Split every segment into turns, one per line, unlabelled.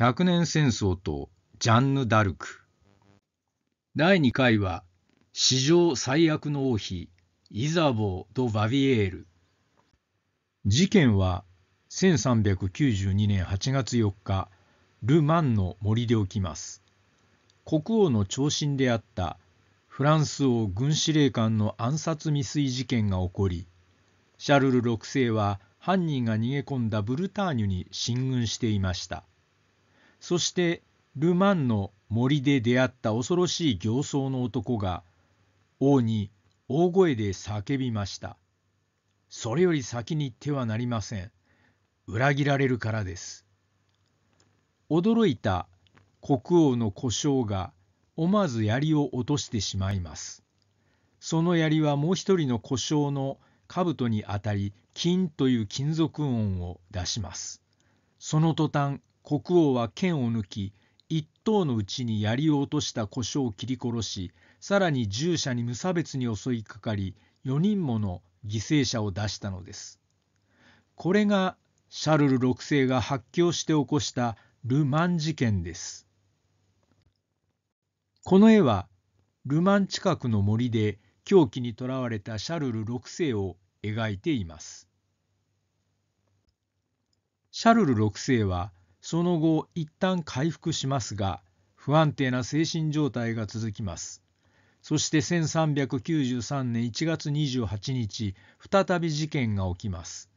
100年戦争とジャンヌ・ダルク第2回は史上最悪の王妃イザボー・ド・バビエール事件は1392年8月4日ル・マンの森で起きます国王の長身であったフランス王軍司令官の暗殺未遂事件が起こりシャルル6世は犯人が逃げ込んだブルターニュに進軍していましたそしてル・マンの森で出会った恐ろしい形相の男が王に大声で叫びました。それより先に行ってはなりません。裏切られるからです。驚いた国王の故障が思わず槍を落としてしまいます。その槍はもう一人の故障の兜にあたり、金という金属音を出します。その途端、国王は剣を抜き一頭のうちに槍を落とした胡椒を切り殺しさらに従者に無差別に襲いかかり4人もの犠牲者を出したのですこれがシャルル6世が発狂して起こしたル・マン事件ですこの絵はル・マン近くの森で狂気にとらわれたシャルル6世を描いていますシャルル6世はその後一旦回復しますが不安定な精神状態が続きますそして1393年1月28日再び事件が起きます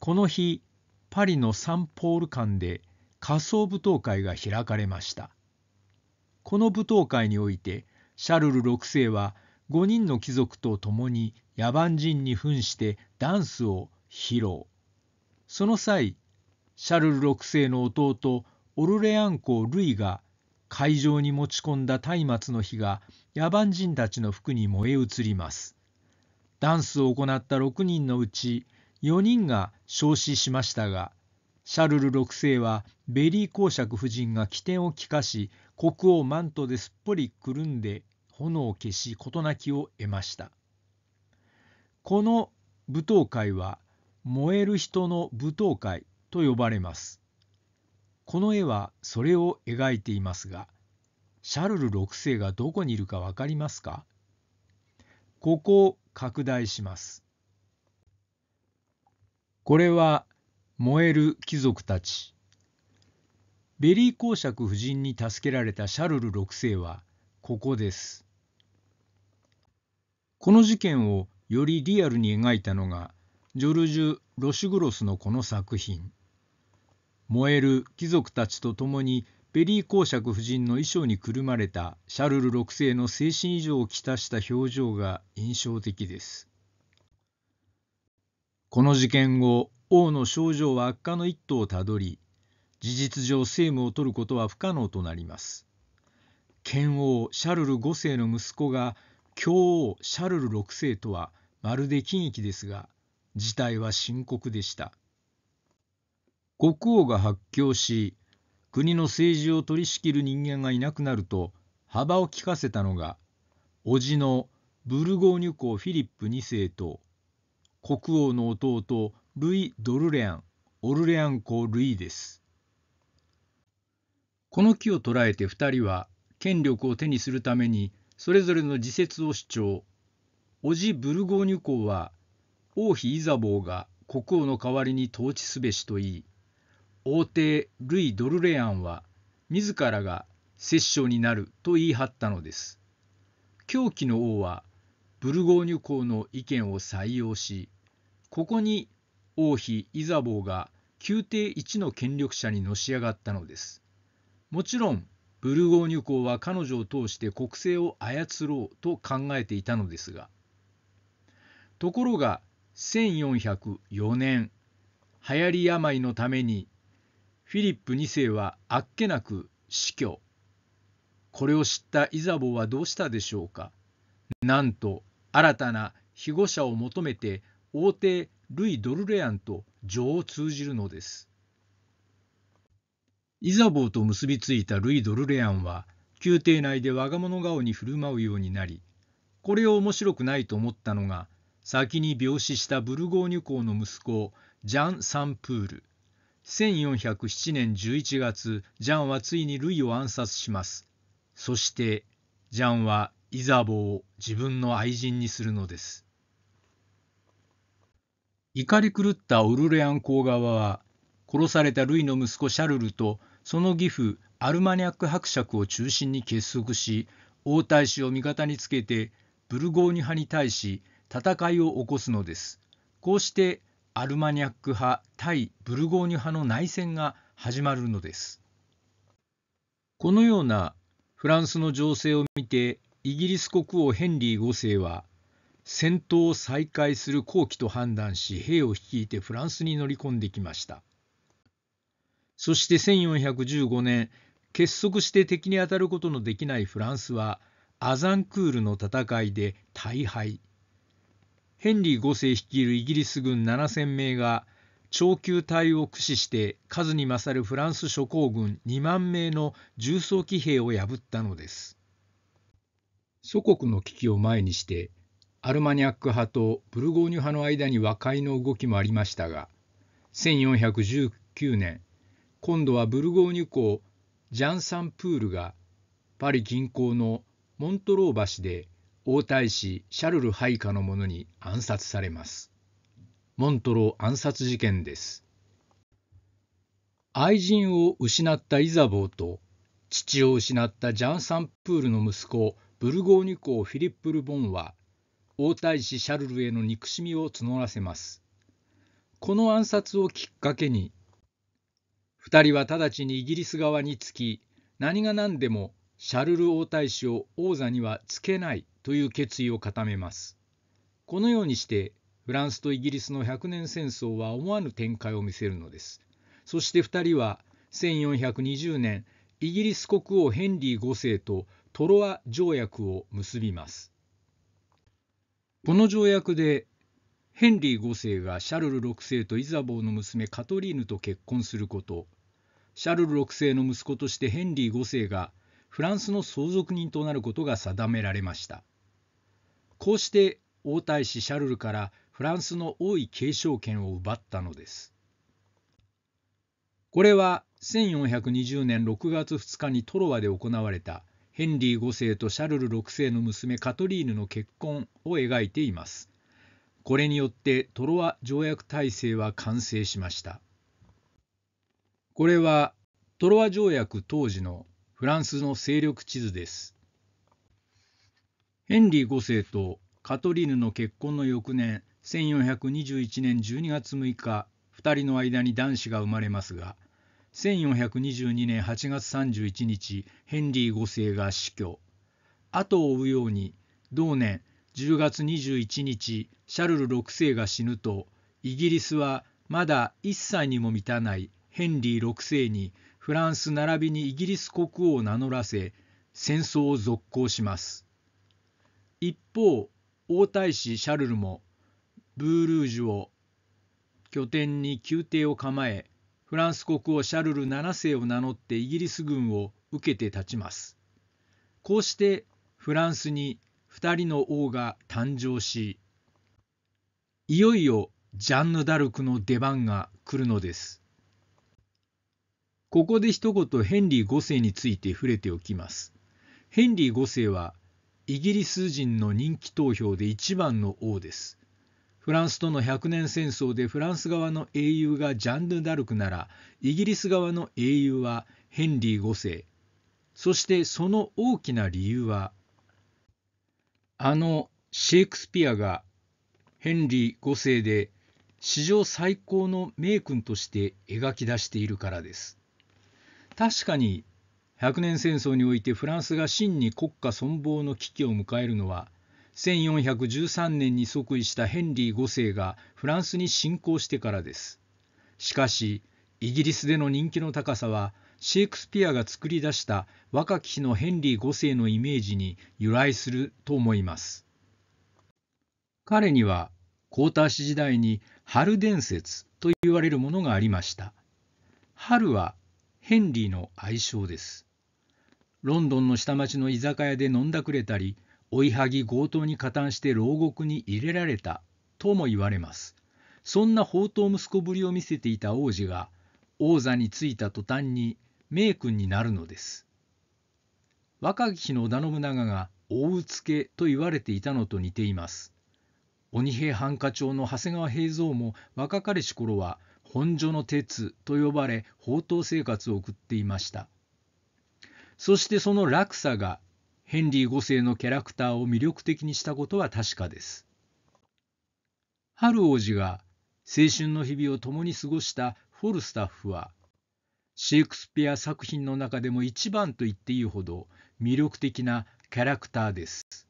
この日パリのサンポール館で仮想舞踏会が開かれましたこの舞踏会においてシャルル6世は5人の貴族と共に野蛮人に扮してダンスを披露その際シャルル6世の弟オルレアン公ルイが会場に持ち込んだ松明の火が野蛮人たちの服に燃え移ります。ダンスを行った6人のうち4人が焼死しましたが、シャルル6世はベリー公爵夫人が起点を利かし、国王マントですっぽりくるんで炎を消し事なきを得ました。この舞踏会は燃える人の舞踏会と呼ばれます。この絵はそれを描いていますが、シャルル6世がどこにいるか分かりますかここを拡大します。これは燃える貴族たち。ベリー公爵夫人に助けられたシャルル6世はここです。この事件をよりリアルに描いたのがジョルジュ・ロシュグロスのこの作品。燃える貴族たちと共にベリー公爵夫人の衣装にくるまれたシャルル6世の精神異常をきたした表情が印象的です。この事件後、王の症状は悪化の一途をたどり、事実上政務を取ることは不可能となります。剣王シャルル5世の息子が教王シャルル6世とはまるで禁忌ですが、事態は深刻でした。国王が発狂し国の政治を取り仕切る人間がいなくなると幅を利かせたのが叔父のブルゴーニュ公フィリップ2世と国王の弟ルイ・ドルレアンオルレアン公ルイですこの木を捉えて2人は権力を手にするためにそれぞれの自説を主張叔父ブルゴーニュ公は王妃イザボーが国王の代わりに統治すべしと言い王帝ルイ・ドルレアンは自らが摂政になると言い張ったのです。狂気の王はブルゴーニュ公の意見を採用しここに王妃イザボーが宮廷一の権力者にのし上がったのです。もちろんブルゴーニュ公は彼女を通して国政を操ろうと考えていたのですがところが1404年流行り病のためにフィリップ2世はあっけなく死去。これを知ったイザボはどうしたでしょうか。なんと新たな被護者を求めて王帝ルイ・ドルレアンと情を通じるのです。イザボーと結びついたルイ・ドルレアンは宮廷内で我が物顔に振る舞うようになりこれを面白くないと思ったのが先に病死したブルゴーニュ公の息子ジャン・サンプール1407年11月ジャンはついにルイを暗殺しますそしてジャンはイザボを自分の愛人にするのです怒り狂ったオルレアン公側は殺されたルイの息子シャルルとその義父アルマニャック伯爵を中心に結束し王太子を味方につけてブルゴーニュ派に対し戦いを起こすのですこうしてアルマニャック派対ブルゴーニュ派の内戦が始まるのですこのようなフランスの情勢を見てイギリス国王ヘンリー5世は戦闘を再開する好機と判断し兵を率いてフランスに乗り込んできましたそして1415年結束して敵に当たることのできないフランスはアザンクールの戦いで大敗ヘンリー5世率いるイギリス軍7000名が長級隊を駆使して数に勝るフランス諸侯軍2万名の重装騎兵を破ったのです祖国の危機を前にしてアルマニャック派とブルゴーニュ派の間に和解の動きもありましたが1419年今度はブルゴーニュ公ジャンサンプールがパリ近郊のモントロー橋で王太子シャルル配下の者に暗殺されます。モントロ暗殺事件です。愛人を失ったイザボーと父を失ったジャン・サンプールの息子ブルゴーニュ公フィリップ・ル・ボンは王太子シャルルへの憎しみを募らせます。この暗殺をきっかけに2人は直ちにイギリス側につき何が何でもシャルル王太子を王座にはつけないという決意を固めます。このようにしてフランスとイギリスの100年戦争は思わぬ展開を見せるのです。そして2人は1420年イギリス国王ヘンリー5世とトロワ条約を結びます。この条約でヘンリー5世がシャルル6世とイザボーの娘カトリーヌと結婚することシャルル6世の息子としてヘンリー5世がフランスの相続人となることが定められましたこうして王太子シャルルからフランスの王位継承権を奪ったのです。これは1420年6月2日にトロワで行われたヘンリー5世とシャルル6世の娘カトリーヌの結婚を描いています。これによってトロワ条約体制は完成しました。これはトロワ条約当時のフランスの勢力地図です。ヘンリー5世とカトリーヌの結婚の翌年1421年12月6日2人の間に男子が生まれますが1422年8月31日ヘンリー5世が死去後を追うように同年10月21日シャルル6世が死ぬとイギリスはまだ1歳にも満たないヘンリー6世にフランス並びにイギリス国王を名乗らせ戦争を続行します。一方王太子シャルルもブールージュを拠点に宮廷を構えフランス国王シャルル7世を名乗ってイギリス軍を受けて立ちますこうしてフランスに2人の王が誕生しいよいよジャンヌ・ダルクの出番が来るのですここで一言ヘンリー5世について触れておきますヘンリー5世はイギリス人の人気投票で一番の王です。フランスとの100年戦争でフランス側の英雄がジャンヌ・ダルクならイギリス側の英雄はヘンリー5世そしてその大きな理由はあのシェイクスピアがヘンリー5世で史上最高の名君として描き出しているからです確かに百年戦争においてフランスが真に国家存亡の危機を迎えるのは1413年に即位したヘンリー5世がフランスに侵攻してからですしかしイギリスでの人気の高さはシェイクスピアが作り出した若き日のヘンリー5世のイメージに由来すると思います彼には皇太子時代に春伝説と言われるものがありました春はヘンリーの愛称ですロンドンの下町の居酒屋で飲んだくれたり追いはぎ強盗に加担して牢獄に入れられたとも言われますそんな宝刀息子ぶりを見せていた王子が王座に就いた途端に名君になるのです若き日の織田信長が大うつけと言われていたのと似ています鬼平半科帳の長谷川平蔵も若かりし頃は本所の鉄と呼ばれ宝刀生活を送っていましたそしてその落差がヘンリー5世のキャラクターを魅力的にしたことは確かです。ハル王子が青春の日々を共に過ごしたフォルスタッフは、シェイクスピア作品の中でも一番と言っていいほど魅力的なキャラクターです。